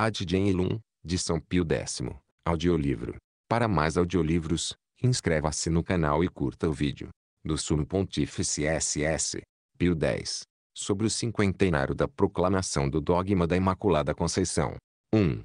Ad Genilum, de São Pio X. Audiolivro. Para mais audiolivros, inscreva-se no canal e curta o vídeo. Do Sumo Pontífice SS. Pio X. Sobre o cinquentenário da proclamação do dogma da Imaculada Conceição. 1.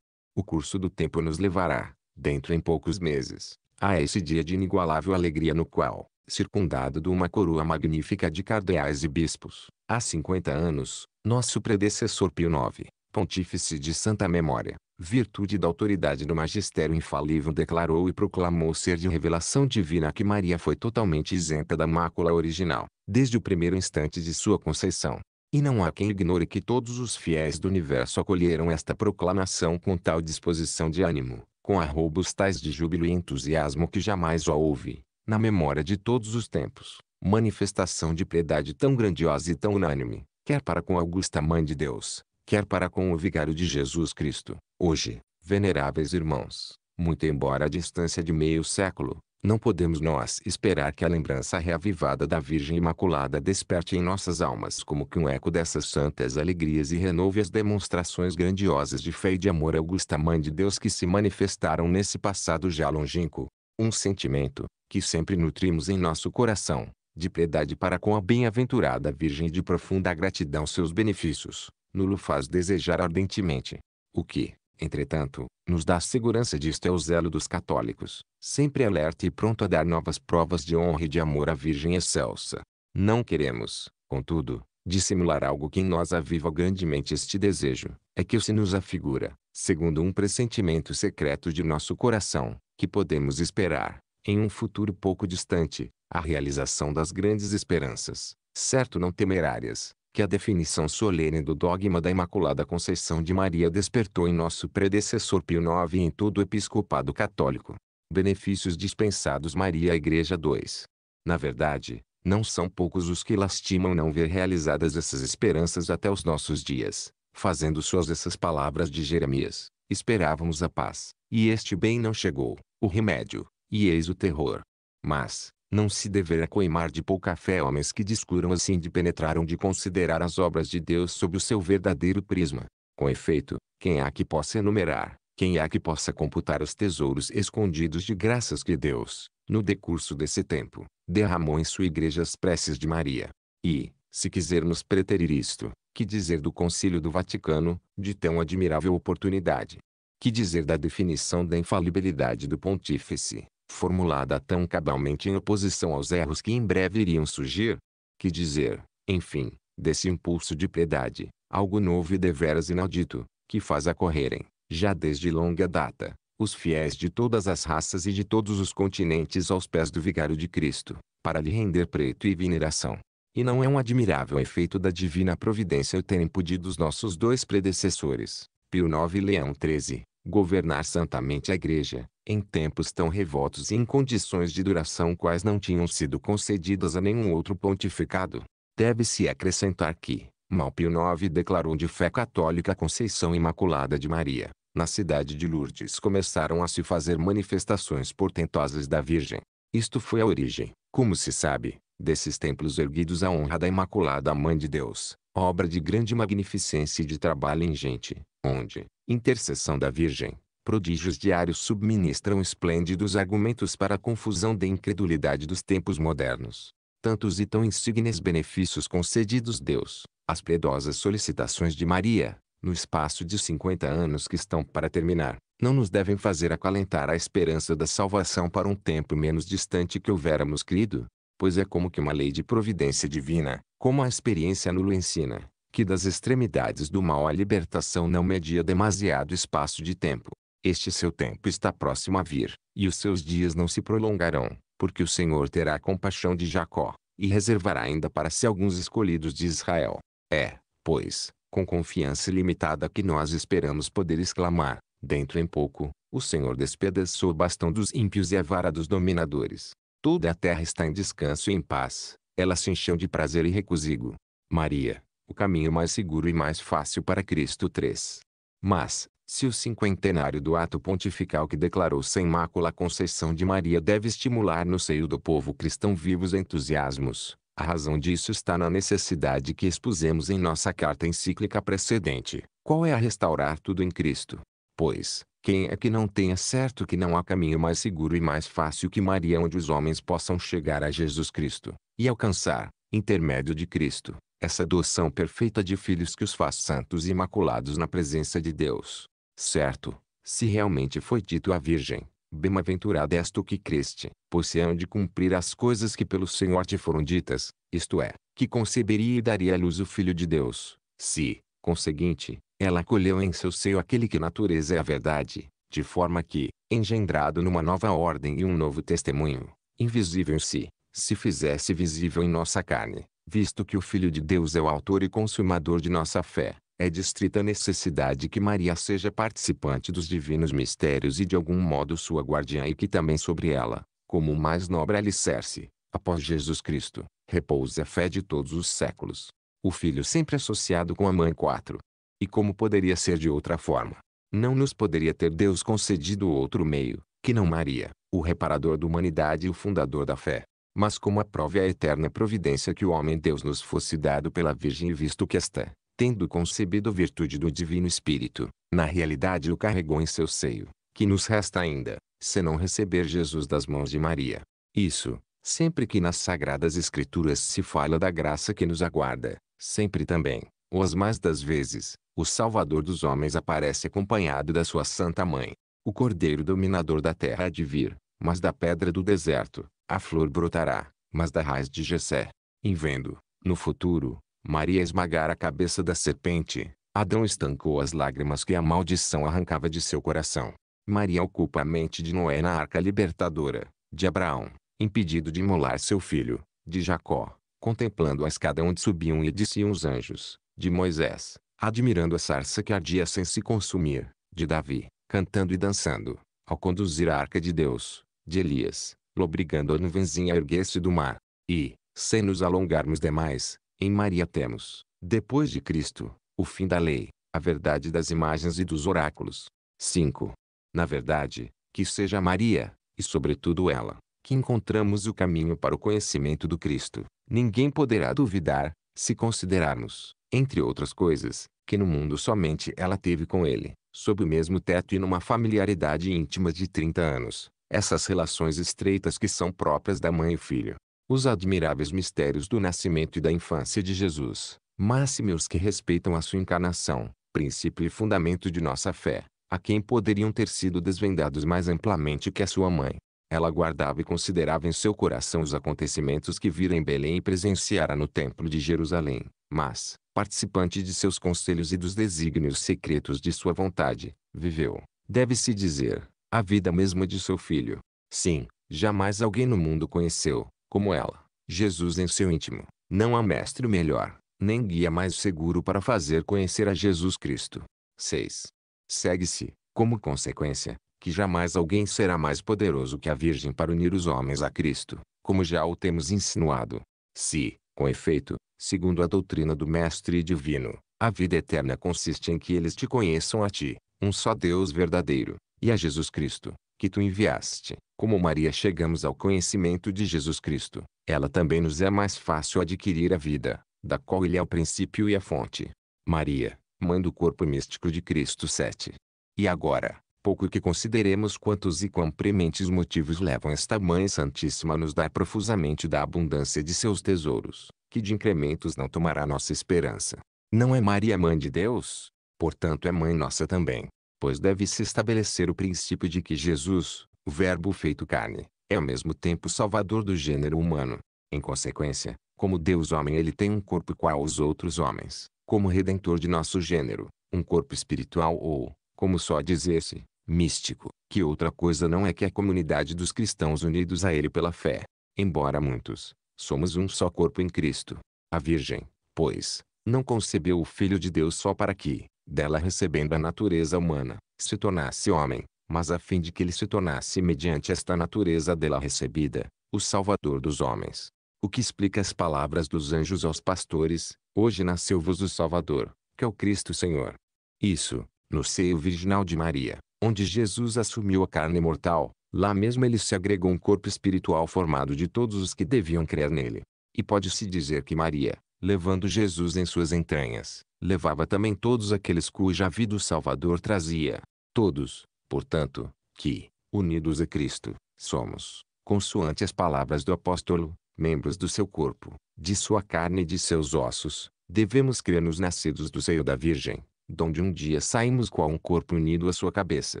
O curso do tempo nos levará, dentro em poucos meses, a esse dia de inigualável alegria no qual, circundado de uma coroa magnífica de cardeais e bispos, há 50 anos, nosso predecessor Pio IX, pontífice de santa memória, virtude da autoridade do magistério infalível declarou e proclamou ser de revelação divina que Maria foi totalmente isenta da mácula original, desde o primeiro instante de sua conceição. E não há quem ignore que todos os fiéis do universo acolheram esta proclamação com tal disposição de ânimo, com arroubos tais de júbilo e entusiasmo que jamais a houve, na memória de todos os tempos, manifestação de piedade tão grandiosa e tão unânime, quer para com a augusta Mãe de Deus, quer para com o vigário de Jesus Cristo. Hoje, veneráveis irmãos, muito embora a distância de meio século, não podemos nós esperar que a lembrança reavivada da Virgem Imaculada desperte em nossas almas como que um eco dessas santas alegrias e renove as demonstrações grandiosas de fé e de amor à augusta Mãe de Deus que se manifestaram nesse passado já longínquo. Um sentimento, que sempre nutrimos em nosso coração, de piedade para com a bem-aventurada Virgem e de profunda gratidão seus benefícios, nulo faz desejar ardentemente. O que, entretanto, nos dá segurança disto é o zelo dos católicos, sempre alerta e pronto a dar novas provas de honra e de amor à Virgem excelsa. Não queremos, contudo, dissimular algo que em nós aviva grandemente este desejo, é que se nos afigura, segundo um pressentimento secreto de nosso coração, que podemos esperar, em um futuro pouco distante, a realização das grandes esperanças, certo não temerárias, que a definição solene do dogma da Imaculada Conceição de Maria despertou em nosso predecessor Pio IX e em todo o episcopado católico. Benefícios dispensados Maria à Igreja 2. Na verdade, não são poucos os que lastimam não ver realizadas essas esperanças até os nossos dias, fazendo suas essas palavras de Jeremias: Esperávamos a paz, e este bem não chegou, o remédio, e eis o terror. Mas, não se deverá coimar de pouca fé homens que descuram assim de penetraram de considerar as obras de Deus sob o seu verdadeiro prisma. Com efeito, quem há que possa enumerar, quem há que possa computar os tesouros escondidos de graças que Deus, no decurso desse tempo, derramou em sua igreja as preces de Maria. E, se quisermos preterir isto, que dizer do Concílio do Vaticano, de tão admirável oportunidade? Que dizer da definição da infalibilidade do pontífice, formulada tão cabalmente em oposição aos erros que em breve iriam surgir? Que dizer, enfim, desse impulso de piedade, algo novo e deveras inaudito, que faz acorrerem, já desde longa data, os fiéis de todas as raças e de todos os continentes aos pés do vigário de Cristo, para lhe render preto e veneração. E não é um admirável efeito da divina providência o terem podido os nossos dois predecessores, Pio IX e Leão XIII, governar santamente a Igreja, em tempos tão revoltos e em condições de duração quais não tinham sido concedidas a nenhum outro pontificado. Deve-se acrescentar que, Mal Pio IX declarou de fé católica a Conceição Imaculada de Maria. Na cidade de Lourdes começaram a se fazer manifestações portentosas da Virgem. Isto foi a origem, como se sabe, desses templos erguidos à honra da Imaculada Mãe de Deus obra de grande magnificência e de trabalho ingente, onde, intercessão da Virgem, prodígios diários subministram esplêndidos argumentos para a confusão da incredulidade dos tempos modernos. Tantos e tão insignes benefícios concedidos Deus, as piedosas solicitações de Maria, no espaço de 50 anos que estão para terminar, não nos devem fazer acalentar a esperança da salvação para um tempo menos distante que houvéramos crido pois é como que uma lei de providência divina, como a experiência nulo ensina, que das extremidades do mal a libertação não media demasiado espaço de tempo. Este seu tempo está próximo a vir, e os seus dias não se prolongarão, porque o Senhor terá compaixão de Jacó, e reservará ainda para si alguns escolhidos de Israel. É, pois, com confiança ilimitada que nós esperamos poder exclamar, dentro em pouco, o Senhor despedaçou o bastão dos ímpios e a vara dos dominadores. Toda a terra está em descanso e em paz. Ela se encheu de prazer e recusigo. Maria, o caminho mais seguro e mais fácil para Cristo 3. Mas, se o cinquentenário do ato pontifical que declarou sem mácula a conceição de Maria deve estimular no seio do povo cristão vivos entusiasmos, a razão disso está na necessidade que expusemos em nossa carta encíclica precedente, qual é a restaurar tudo em Cristo. Pois, quem é que não tenha certo que não há caminho mais seguro e mais fácil que Maria onde os homens possam chegar a Jesus Cristo, e alcançar, intermédio de Cristo, essa adoção perfeita de filhos que os faz santos e imaculados na presença de Deus. Certo, se realmente foi dito à Virgem, bem-aventurada és tu que creste, pois se hão de cumprir as coisas que pelo Senhor te foram ditas, isto é, que conceberia e daria à luz o Filho de Deus, se, conseguinte, ela acolheu em seu seio aquele que natureza é a verdade, de forma que, engendrado numa nova ordem e um novo testemunho, invisível em si, se fizesse visível em nossa carne, visto que o Filho de Deus é o autor e consumador de nossa fé, é estrita necessidade que Maria seja participante dos divinos mistérios e de algum modo sua guardiã e que também sobre ela, como o mais nobre alicerce, após Jesus Cristo, repouse a fé de todos os séculos. O Filho sempre associado com a Mãe 4. E como poderia ser de outra forma? Não nos poderia ter Deus concedido outro meio, que não Maria, o reparador da humanidade e o fundador da fé. Mas como aprove é a eterna providência que o homem Deus nos fosse dado pela Virgem e visto que esta, tendo concebido a virtude do Divino Espírito, na realidade o carregou em seu seio, que nos resta ainda, senão receber Jesus das mãos de Maria. Isso, sempre que nas Sagradas Escrituras se fala da graça que nos aguarda, sempre também, ou as mais das vezes, o Salvador dos homens aparece acompanhado da sua Santa Mãe. O Cordeiro dominador da terra há de vir, mas da pedra do deserto, a flor brotará, mas da raiz de Jessé. Em vendo, no futuro, Maria esmagar a cabeça da serpente, Adão estancou as lágrimas que a maldição arrancava de seu coração. Maria ocupa a mente de Noé na arca libertadora, de Abraão, impedido de imolar seu filho, de Jacó, contemplando a escada onde subiam e desciam os anjos, de Moisés, admirando a sarça que ardia sem se consumir, de Davi, cantando e dançando, ao conduzir a arca de Deus, de Elias, lobrigando a nuvenzinha a erguer-se do mar. E, sem nos alongarmos demais, em Maria temos, depois de Cristo, o fim da lei, a verdade das imagens e dos oráculos. 5. Na verdade, que seja Maria, e sobretudo ela, que encontramos o caminho para o conhecimento do Cristo. Ninguém poderá duvidar, se considerarmos, entre outras coisas, que no mundo somente ela teve com ele, sob o mesmo teto e numa familiaridade íntima de 30 anos, essas relações estreitas que são próprias da mãe e filho. Os admiráveis mistérios do nascimento e da infância de Jesus, máximos que respeitam a sua encarnação, princípio e fundamento de nossa fé, a quem poderiam ter sido desvendados mais amplamente que a sua mãe. Ela guardava e considerava em seu coração os acontecimentos que vira em Belém e presenciara no Templo de Jerusalém, mas, participante de seus conselhos e dos desígnios secretos de sua vontade, viveu, deve-se dizer, a vida mesma de seu filho. Sim, jamais alguém no mundo conheceu, como ela, Jesus em seu íntimo. Não há mestre melhor, nem guia mais seguro para fazer conhecer a Jesus Cristo. 6. Segue-se, como consequência, que jamais alguém será mais poderoso que a Virgem para unir os homens a Cristo, como já o temos insinuado. Se, com efeito, segundo a doutrina do Mestre Divino, a vida eterna consiste em que eles te conheçam a ti, um só Deus verdadeiro, e a Jesus Cristo, que tu enviaste. Como Maria chegamos ao conhecimento de Jesus Cristo, ela também nos é mais fácil adquirir a vida, da qual ele é o princípio e a fonte. Maria, Mãe do Corpo Místico de Cristo 7. E agora, pouco que consideremos quantos e quão prementes motivos levam esta Mãe Santíssima a nos dar profusamente da abundância de seus tesouros, que de incrementos não tomará nossa esperança. Não é Maria Mãe de Deus? Portanto é Mãe nossa também, pois deve-se estabelecer o princípio de que Jesus, o Verbo feito carne, é ao mesmo tempo salvador do gênero humano. Em consequência, como Deus homem ele tem um corpo qual os outros homens, como redentor de nosso gênero, um corpo espiritual ou, como só dizesse místico, que outra coisa não é que a comunidade dos cristãos unidos a ele pela fé, embora muitos, somos um só corpo em Cristo. A Virgem, pois, não concebeu o Filho de Deus só para que, dela recebendo a natureza humana, se tornasse homem, mas a fim de que ele se tornasse mediante esta natureza dela recebida, o Salvador dos homens. O que explica as palavras dos anjos aos pastores, hoje nasceu-vos o Salvador, que é o Cristo Senhor. Isso, no seio virginal de Maria, onde Jesus assumiu a carne mortal, lá mesmo ele se agregou um corpo espiritual formado de todos os que deviam crer nele. E pode-se dizer que Maria, levando Jesus em suas entranhas, levava também todos aqueles cuja vida o Salvador trazia. Todos, portanto, que, unidos a Cristo, somos, consoante as palavras do apóstolo, membros do seu corpo, de sua carne e de seus ossos, devemos crer nos nascidos do seio da Virgem donde um dia saímos qual um corpo unido à sua cabeça.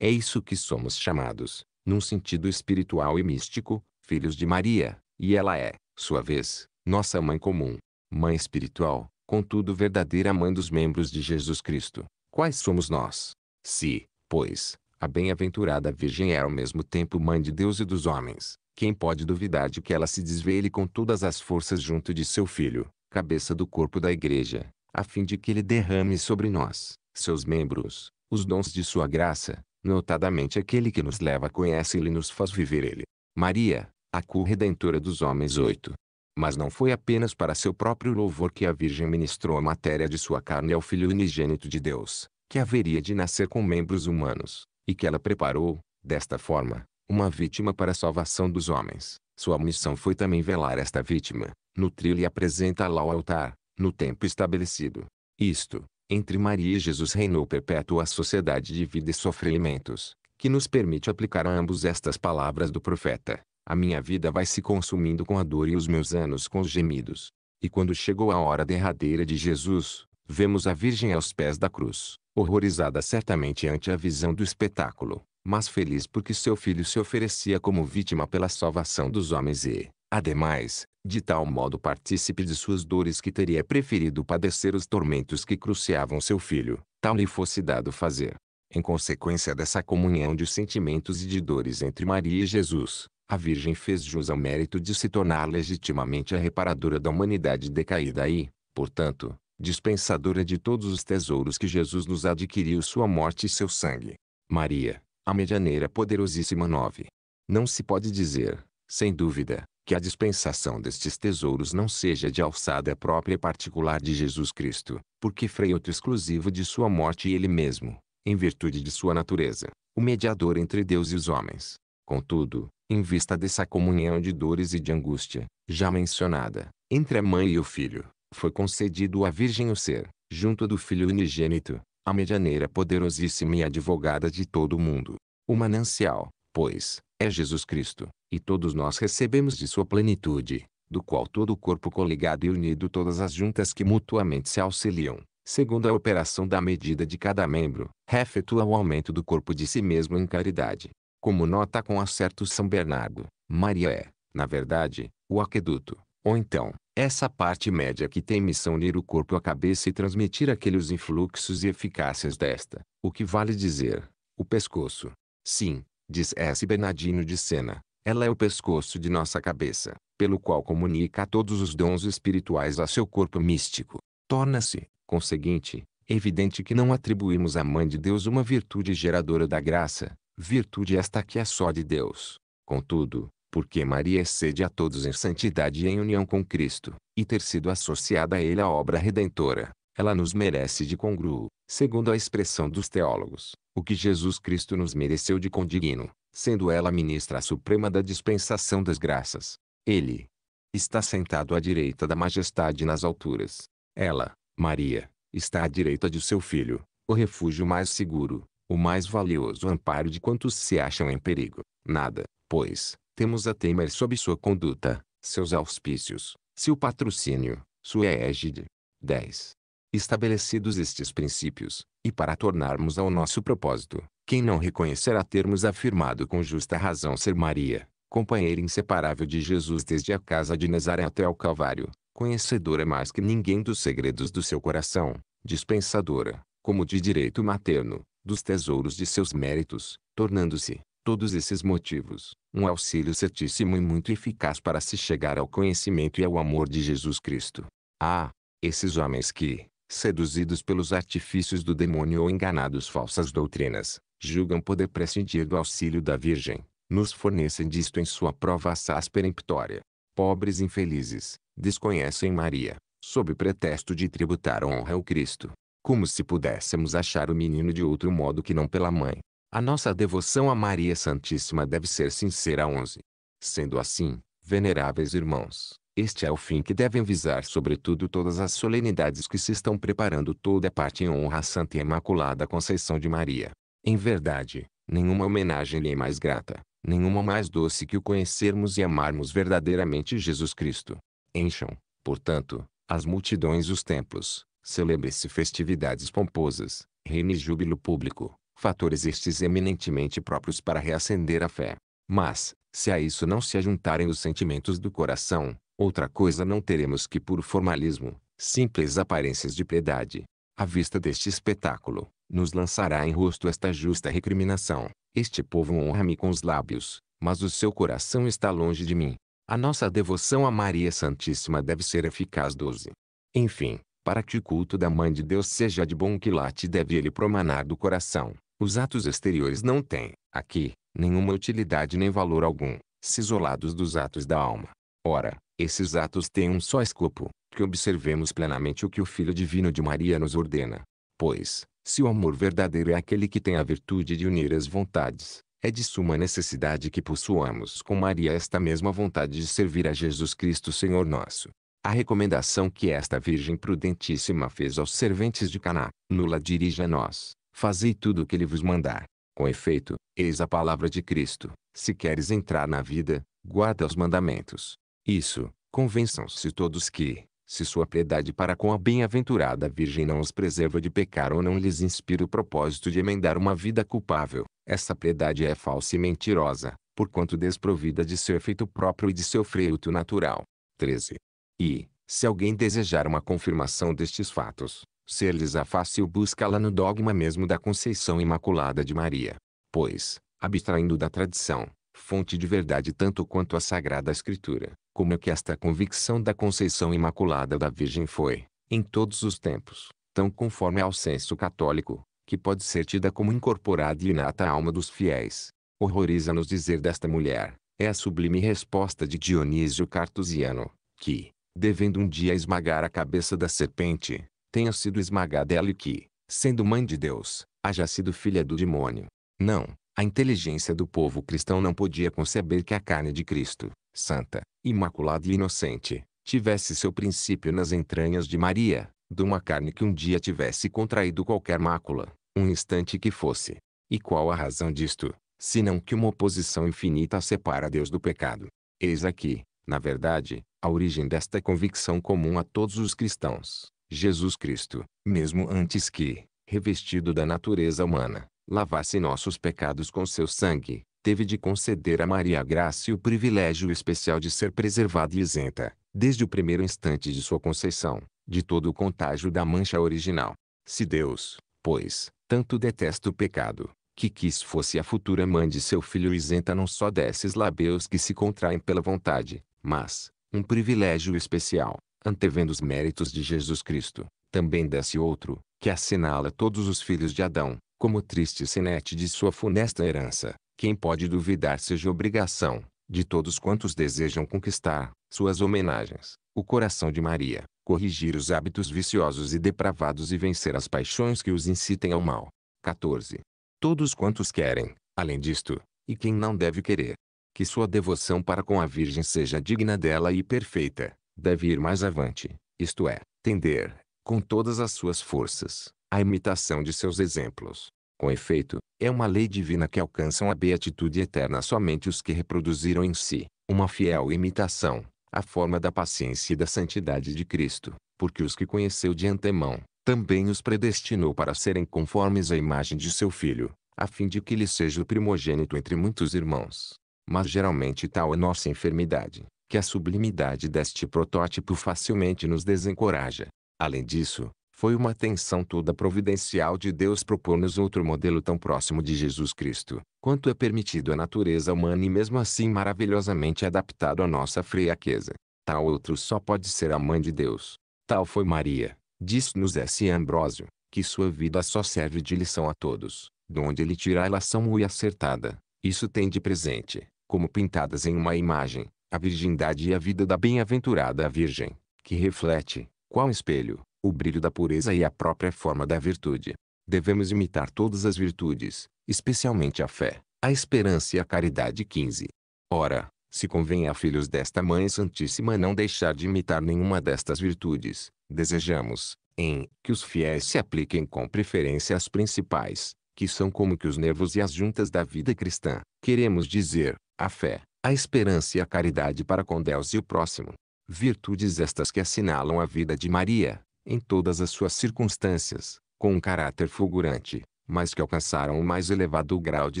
É isso que somos chamados, num sentido espiritual e místico, filhos de Maria, e ela é, sua vez, nossa mãe comum, mãe espiritual, contudo verdadeira mãe dos membros de Jesus Cristo. Quais somos nós? Se, pois, a bem-aventurada Virgem é ao mesmo tempo mãe de Deus e dos homens, quem pode duvidar de que ela se desvele com todas as forças junto de seu filho, cabeça do corpo da igreja, a fim de que ele derrame sobre nós, seus membros, os dons de sua graça, notadamente aquele que nos leva conhece conhecer e nos faz viver ele. Maria, a redentora dos homens 8. Mas não foi apenas para seu próprio louvor que a Virgem ministrou a matéria de sua carne ao Filho unigênito de Deus, que haveria de nascer com membros humanos, e que ela preparou, desta forma, uma vítima para a salvação dos homens. Sua missão foi também velar esta vítima, nutri-la e apresentá-la ao altar, no tempo estabelecido. Isto, entre Maria e Jesus reinou perpétua a sociedade de vida e sofrimentos, que nos permite aplicar a ambos estas palavras do profeta. A minha vida vai se consumindo com a dor e os meus anos com os gemidos. E quando chegou a hora derradeira de Jesus, vemos a Virgem aos pés da cruz, horrorizada certamente ante a visão do espetáculo, mas feliz porque seu filho se oferecia como vítima pela salvação dos homens e, Ademais, de tal modo partícipe de suas dores que teria preferido padecer os tormentos que cruciavam seu filho, tal lhe fosse dado fazer. Em consequência dessa comunhão de sentimentos e de dores entre Maria e Jesus, a Virgem fez jus ao mérito de se tornar legitimamente a reparadora da humanidade decaída e, portanto, dispensadora de todos os tesouros que Jesus nos adquiriu sua morte e seu sangue. Maria, a medianeira poderosíssima 9. Não se pode dizer, sem dúvida, que a dispensação destes tesouros não seja de alçada própria e particular de Jesus Cristo, porque outro exclusivo de sua morte e ele mesmo, em virtude de sua natureza, o mediador entre Deus e os homens. Contudo, em vista dessa comunhão de dores e de angústia, já mencionada, entre a mãe e o filho, foi concedido à Virgem o ser, junto do Filho unigênito, a medianeira poderosíssima e advogada de todo o mundo. O manancial, pois, é Jesus Cristo, e todos nós recebemos de sua plenitude, do qual todo o corpo coligado e unido todas as juntas que mutuamente se auxiliam, segundo a operação da medida de cada membro, refetua o aumento do corpo de si mesmo em caridade. Como nota com acerto São Bernardo, Maria é, na verdade, o aqueduto, ou então, essa parte média que tem missão unir o corpo à cabeça e transmitir aqueles influxos e eficácias desta, o que vale dizer, o pescoço. Sim, diz S. Bernardino de Sena, ela é o pescoço de nossa cabeça, pelo qual comunica todos os dons espirituais a seu corpo místico. Torna-se, conseguinte, evidente que não atribuímos à Mãe de Deus uma virtude geradora da graça, virtude esta que é só de Deus. Contudo, porque Maria excede a todos em santidade e em união com Cristo, e ter sido associada a Ele a obra redentora, ela nos merece de congruo, segundo a expressão dos teólogos, o que Jesus Cristo nos mereceu de condigno sendo ela ministra suprema da dispensação das graças. Ele está sentado à direita da majestade nas alturas. Ela, Maria, está à direita de seu filho, o refúgio mais seguro, o mais valioso amparo de quantos se acham em perigo. Nada, pois, temos a temer sob sua conduta, seus auspícios, seu patrocínio, sua égide. 10. Estabelecidos estes princípios, e para tornarmos ao nosso propósito, quem não reconhecerá termos afirmado com justa razão ser Maria, companheira inseparável de Jesus desde a casa de Nazaré até ao Calvário, conhecedora mais que ninguém dos segredos do seu coração, dispensadora, como de direito materno, dos tesouros de seus méritos, tornando-se, todos esses motivos, um auxílio certíssimo e muito eficaz para se chegar ao conhecimento e ao amor de Jesus Cristo. Ah, esses homens que, seduzidos pelos artifícios do demônio ou enganados falsas doutrinas, julgam poder prescindir do auxílio da Virgem, nos fornecem disto em sua prova assaz peremptória. Pobres infelizes, desconhecem Maria, sob pretexto de tributar honra ao Cristo. Como se pudéssemos achar o menino de outro modo que não pela mãe. A nossa devoção a Maria Santíssima deve ser sincera. 11. Sendo assim, veneráveis irmãos, este é o fim que devem visar sobretudo todas as solenidades que se estão preparando toda a parte em honra à Santa e Imaculada Conceição de Maria. Em verdade, nenhuma homenagem lhe é mais grata, nenhuma mais doce que o conhecermos e amarmos verdadeiramente Jesus Cristo. Encham, portanto, as multidões os templos, celebre-se festividades pomposas, reine júbilo público, fatores estes eminentemente próprios para reacender a fé. Mas, se a isso não se ajuntarem os sentimentos do coração, Outra coisa não teremos que puro formalismo, simples aparências de piedade. A vista deste espetáculo, nos lançará em rosto esta justa recriminação. Este povo honra-me com os lábios, mas o seu coração está longe de mim. A nossa devoção a Maria Santíssima deve ser eficaz. 12. Enfim, para que o culto da Mãe de Deus seja de bom quilate deve ele promanar do coração. Os atos exteriores não têm, aqui, nenhuma utilidade nem valor algum, se isolados dos atos da alma. Ora, esses atos têm um só escopo, que observemos plenamente o que o Filho Divino de Maria nos ordena. Pois, se o amor verdadeiro é aquele que tem a virtude de unir as vontades, é de suma necessidade que possuamos com Maria esta mesma vontade de servir a Jesus Cristo Senhor nosso. A recomendação que esta Virgem prudentíssima fez aos serventes de Caná, nula dirige a nós, fazei tudo o que ele vos mandar. Com efeito, eis a palavra de Cristo, se queres entrar na vida, guarda os mandamentos. Isso, convençam-se todos que, se sua piedade para com a bem-aventurada Virgem não os preserva de pecar ou não lhes inspira o propósito de emendar uma vida culpável, essa piedade é falsa e mentirosa, porquanto desprovida de seu efeito próprio e de seu freuto natural. 13. E, se alguém desejar uma confirmação destes fatos, ser-lhes a fácil busca la no dogma mesmo da Conceição Imaculada de Maria. Pois, abstraindo da tradição, fonte de verdade tanto quanto a Sagrada Escritura, como é que esta convicção da conceição imaculada da Virgem foi, em todos os tempos, tão conforme ao senso católico, que pode ser tida como incorporada e inata à alma dos fiéis. Horroriza-nos dizer desta mulher, é a sublime resposta de Dionísio Cartusiano, que, devendo um dia esmagar a cabeça da serpente, tenha sido esmagada ela e que, sendo mãe de Deus, haja sido filha do demônio. Não, a inteligência do povo cristão não podia conceber que a carne de Cristo, santa, imaculada e inocente, tivesse seu princípio nas entranhas de Maria, de uma carne que um dia tivesse contraído qualquer mácula, um instante que fosse. E qual a razão disto, senão que uma oposição infinita separa Deus do pecado? Eis aqui, na verdade, a origem desta convicção comum a todos os cristãos. Jesus Cristo, mesmo antes que, revestido da natureza humana, lavasse nossos pecados com seu sangue, teve de conceder a Maria a graça e o privilégio especial de ser preservada e isenta, desde o primeiro instante de sua conceição, de todo o contágio da mancha original. Se Deus, pois, tanto detesta o pecado, que quis fosse a futura mãe de seu filho isenta não só desses labeus que se contraem pela vontade, mas, um privilégio especial, antevendo os méritos de Jesus Cristo, também desse outro, que assinala todos os filhos de Adão, como triste sinete de sua funesta herança, quem pode duvidar seja obrigação, de todos quantos desejam conquistar, suas homenagens, o coração de Maria, corrigir os hábitos viciosos e depravados e vencer as paixões que os incitem ao mal. 14. Todos quantos querem, além disto, e quem não deve querer, que sua devoção para com a Virgem seja digna dela e perfeita, deve ir mais avante, isto é, tender, com todas as suas forças, a imitação de seus exemplos. Com efeito, é uma lei divina que alcançam a beatitude eterna somente os que reproduziram em si, uma fiel imitação, a forma da paciência e da santidade de Cristo, porque os que conheceu de antemão, também os predestinou para serem conformes à imagem de seu Filho, a fim de que ele seja o primogênito entre muitos irmãos. Mas geralmente tal é nossa enfermidade, que a sublimidade deste protótipo facilmente nos desencoraja. Além disso, foi uma atenção toda providencial de Deus propor-nos outro modelo tão próximo de Jesus Cristo, quanto é permitido à natureza humana e mesmo assim maravilhosamente adaptado à nossa fraqueza. Tal outro só pode ser a mãe de Deus. Tal foi Maria, disse-nos S. Ambrósio, que sua vida só serve de lição a todos, de onde ele tira a relação muito acertada. Isso tem de presente, como pintadas em uma imagem, a virgindade e a vida da bem-aventurada Virgem, que reflete, qual espelho, o brilho da pureza e a própria forma da virtude. Devemos imitar todas as virtudes, especialmente a fé, a esperança e a caridade. 15. Ora, se convém a filhos desta Mãe Santíssima não deixar de imitar nenhuma destas virtudes, desejamos, em, que os fiéis se apliquem com preferência às principais, que são como que os nervos e as juntas da vida cristã, queremos dizer, a fé, a esperança e a caridade para com Deus e o próximo. Virtudes estas que assinalam a vida de Maria, em todas as suas circunstâncias, com um caráter fulgurante, mas que alcançaram o mais elevado grau de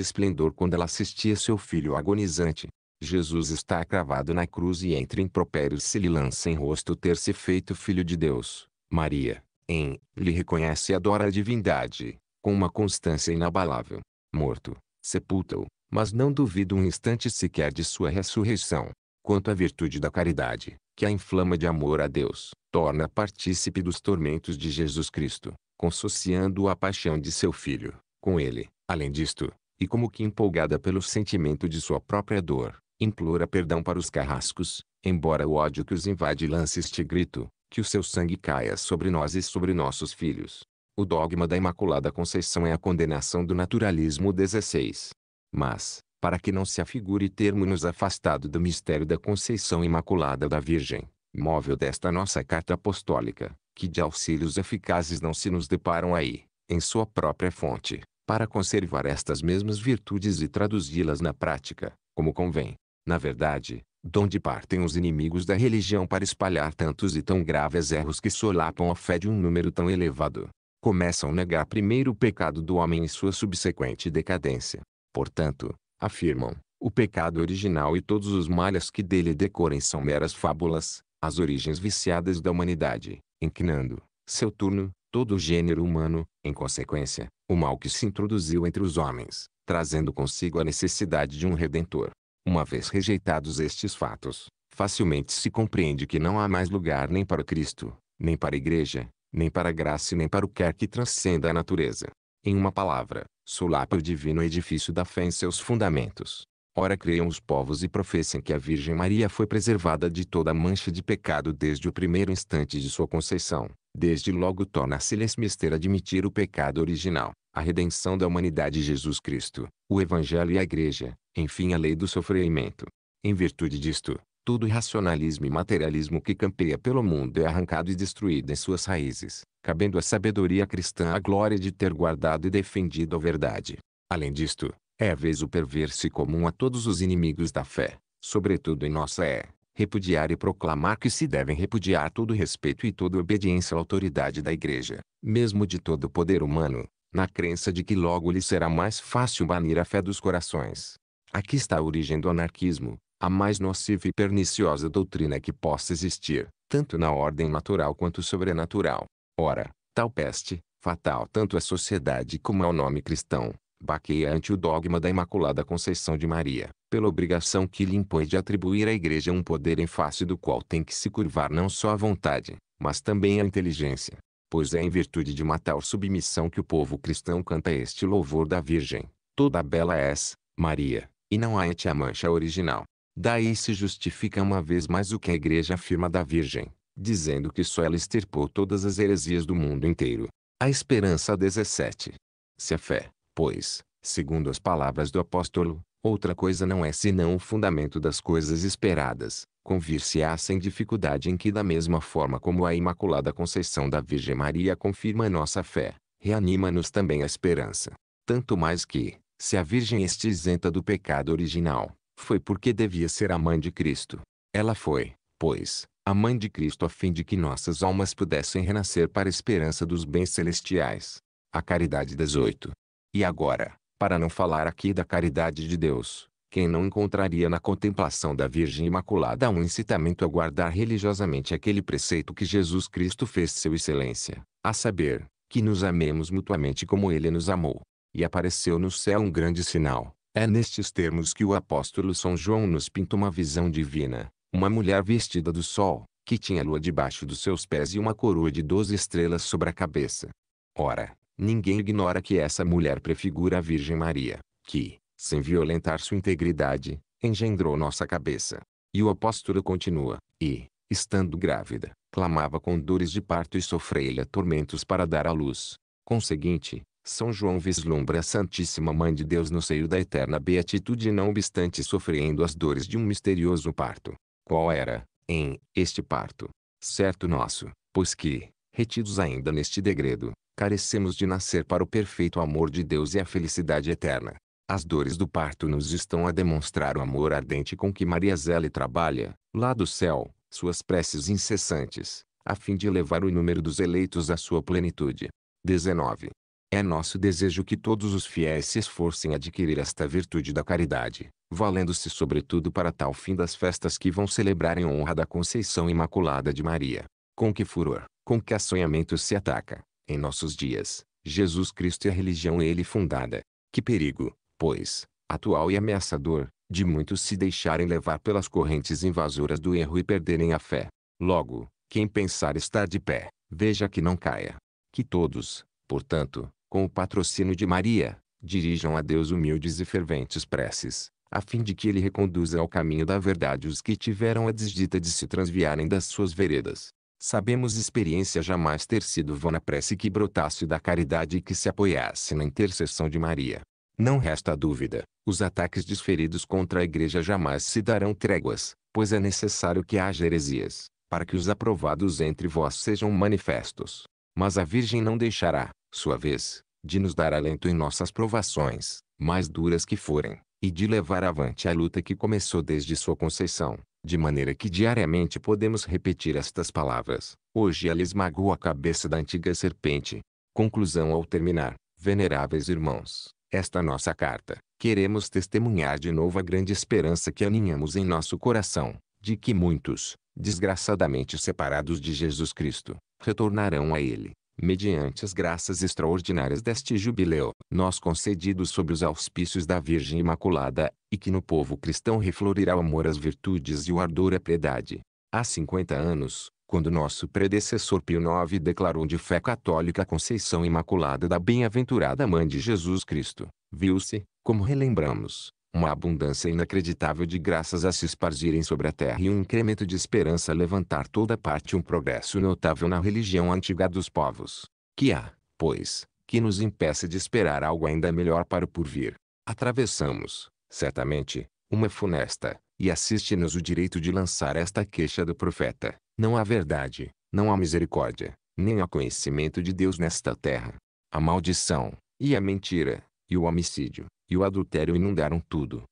esplendor quando ela assistia seu filho agonizante. Jesus está cravado na cruz e entre impropérios se lhe lança em rosto ter se feito filho de Deus. Maria, em, lhe reconhece e adora a divindade, com uma constância inabalável. Morto, sepulta-o, mas não duvida um instante sequer de sua ressurreição. Quanto à virtude da caridade, que a inflama de amor a Deus, torna partícipe dos tormentos de Jesus Cristo, consociando a paixão de seu filho, com ele. Além disto, e como que empolgada pelo sentimento de sua própria dor, implora perdão para os carrascos, embora o ódio que os invade lance este grito, que o seu sangue caia sobre nós e sobre nossos filhos. O dogma da Imaculada Conceição é a condenação do naturalismo 16. Mas, para que não se afigure termo nos afastado do mistério da Conceição Imaculada da Virgem, móvel desta nossa carta apostólica, que de auxílios eficazes não se nos deparam aí, em sua própria fonte, para conservar estas mesmas virtudes e traduzi-las na prática, como convém. Na verdade, donde partem os inimigos da religião para espalhar tantos e tão graves erros que solapam a fé de um número tão elevado. Começam a negar primeiro o pecado do homem e sua subsequente decadência. Portanto, afirmam, o pecado original e todos os males que dele decorem são meras fábulas, as origens viciadas da humanidade, inclinando, seu turno, todo o gênero humano, em consequência, o mal que se introduziu entre os homens, trazendo consigo a necessidade de um redentor. Uma vez rejeitados estes fatos, facilmente se compreende que não há mais lugar nem para o Cristo, nem para a Igreja, nem para a graça e nem para o quer é que transcenda a natureza. Em uma palavra, solapa o divino edifício da fé em seus fundamentos. Ora creiam os povos e professem que a Virgem Maria foi preservada de toda mancha de pecado desde o primeiro instante de sua conceição. Desde logo torna-se lhes mister admitir o pecado original, a redenção da humanidade Jesus Cristo, o Evangelho e a Igreja, enfim a lei do sofrimento. Em virtude disto, todo racionalismo e materialismo que campeia pelo mundo é arrancado e destruído em suas raízes, cabendo à sabedoria cristã a glória de ter guardado e defendido a verdade. Além disto, é vez o perverso comum a todos os inimigos da fé, sobretudo em nossa é, repudiar e proclamar que se devem repudiar todo respeito e toda obediência à autoridade da igreja, mesmo de todo o poder humano, na crença de que logo lhe será mais fácil banir a fé dos corações. Aqui está a origem do anarquismo, a mais nociva e perniciosa doutrina que possa existir, tanto na ordem natural quanto sobrenatural. Ora, tal peste, fatal tanto à sociedade como ao nome cristão, baqueia ante o dogma da Imaculada Conceição de Maria, pela obrigação que lhe impõe de atribuir à Igreja um poder em face do qual tem que se curvar não só a vontade, mas também a inteligência. Pois é em virtude de uma tal submissão que o povo cristão canta este louvor da Virgem. Toda bela és, Maria, e não há em ti a mancha original. Daí se justifica uma vez mais o que a Igreja afirma da Virgem, dizendo que só ela extirpou todas as heresias do mundo inteiro. A Esperança 17. Se a fé, pois, segundo as palavras do apóstolo, outra coisa não é senão o fundamento das coisas esperadas, convir-se-á sem dificuldade em que da mesma forma como a Imaculada Conceição da Virgem Maria confirma nossa fé, reanima-nos também a esperança. Tanto mais que, se a Virgem este isenta do pecado original, foi porque devia ser a mãe de Cristo. Ela foi, pois, a mãe de Cristo a fim de que nossas almas pudessem renascer para a esperança dos bens celestiais. A Caridade 18. E agora, para não falar aqui da caridade de Deus, quem não encontraria na contemplação da Virgem Imaculada um incitamento a guardar religiosamente aquele preceito que Jesus Cristo fez seu excelência, a saber, que nos amemos mutuamente como ele nos amou. E apareceu no céu um grande sinal. É nestes termos que o apóstolo São João nos pinta uma visão divina. Uma mulher vestida do sol, que tinha lua debaixo dos seus pés e uma coroa de doze estrelas sobre a cabeça. Ora, Ninguém ignora que essa mulher prefigura a Virgem Maria, que, sem violentar sua integridade, engendrou nossa cabeça. E o apóstolo continua, e, estando grávida, clamava com dores de parto e sofreia lhe tormentos para dar à luz. Conseguinte, São João vislumbra a Santíssima Mãe de Deus no seio da eterna beatitude não obstante sofrendo as dores de um misterioso parto. Qual era, em, este parto? Certo nosso, pois que, retidos ainda neste degredo, carecemos de nascer para o perfeito amor de Deus e a felicidade eterna. As dores do parto nos estão a demonstrar o amor ardente com que Maria Zélia trabalha, lá do céu, suas preces incessantes, a fim de levar o número dos eleitos à sua plenitude. 19. É nosso desejo que todos os fiéis se esforcem a adquirir esta virtude da caridade, valendo-se sobretudo para tal fim das festas que vão celebrar em honra da Conceição Imaculada de Maria. Com que furor, com que sonhamento se ataca, em nossos dias, Jesus Cristo e a religião ele fundada. Que perigo, pois, atual e ameaçador, de muitos se deixarem levar pelas correntes invasoras do erro e perderem a fé. Logo, quem pensar estar de pé, veja que não caia. Que todos, portanto, com o patrocínio de Maria, dirijam a Deus humildes e ferventes preces, a fim de que ele reconduza ao caminho da verdade os que tiveram a desdita de se transviarem das suas veredas. Sabemos experiência jamais ter sido vã na prece que brotasse da caridade e que se apoiasse na intercessão de Maria. Não resta dúvida, os ataques desferidos contra a igreja jamais se darão tréguas, pois é necessário que haja heresias, para que os aprovados entre vós sejam manifestos. Mas a Virgem não deixará, sua vez, de nos dar alento em nossas provações, mais duras que forem e de levar avante a luta que começou desde sua conceição, de maneira que diariamente podemos repetir estas palavras. Hoje ela esmagou a cabeça da antiga serpente. Conclusão ao terminar, veneráveis irmãos, esta nossa carta, queremos testemunhar de novo a grande esperança que aninhamos em nosso coração, de que muitos, desgraçadamente separados de Jesus Cristo, retornarão a Ele, mediante as graças extraordinárias deste jubileu, nós concedidos sob os auspícios da Virgem Imaculada, e que no povo cristão reflorirá o amor às virtudes e o ardor à piedade. Há 50 anos, quando nosso predecessor Pio IX declarou de fé católica a conceição imaculada da bem-aventurada Mãe de Jesus Cristo, viu-se, como relembramos, uma abundância inacreditável de graças a se esparzirem sobre a terra e um incremento de esperança a levantar toda parte um progresso notável na religião antiga dos povos. Que há, pois, que nos impeça de esperar algo ainda melhor para o porvir. Atravessamos, certamente, uma funesta, e assiste-nos o direito de lançar esta queixa do profeta. Não há verdade, não há misericórdia, nem há conhecimento de Deus nesta terra. A maldição, e a mentira, e o homicídio, e o adultério inundaram tudo.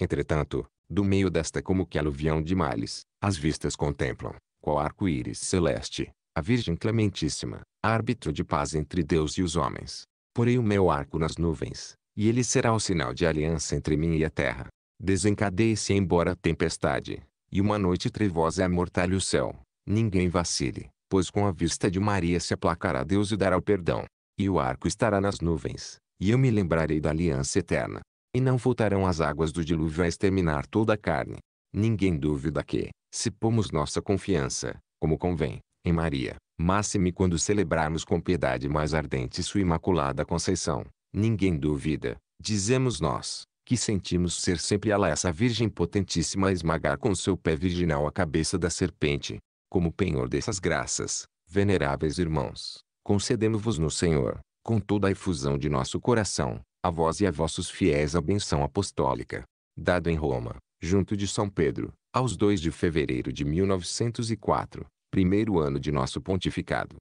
Entretanto, do meio desta como que aluvião de males, as vistas contemplam, qual arco-íris celeste, a Virgem Clementíssima, árbitro de paz entre Deus e os homens. Porei o meu arco nas nuvens, e ele será o sinal de aliança entre mim e a terra. Desencadeie-se embora a tempestade, e uma noite trevosa amortalhe o céu. Ninguém vacile, pois com a vista de Maria se aplacará Deus e dará o perdão. E o arco estará nas nuvens, e eu me lembrarei da aliança eterna. E não voltarão as águas do dilúvio a exterminar toda a carne. Ninguém dúvida que, se pomos nossa confiança, como convém, em Maria, máxime quando celebrarmos com piedade mais ardente sua imaculada conceição, ninguém duvida, dizemos nós, que sentimos ser sempre ela essa Virgem potentíssima a esmagar com seu pé virginal a cabeça da serpente. Como penhor dessas graças, veneráveis irmãos, concedemos-vos no Senhor, com toda a efusão de nosso coração, a vós e a vossos fiéis a benção apostólica. Dado em Roma, junto de São Pedro, aos 2 de fevereiro de 1904, primeiro ano de nosso pontificado.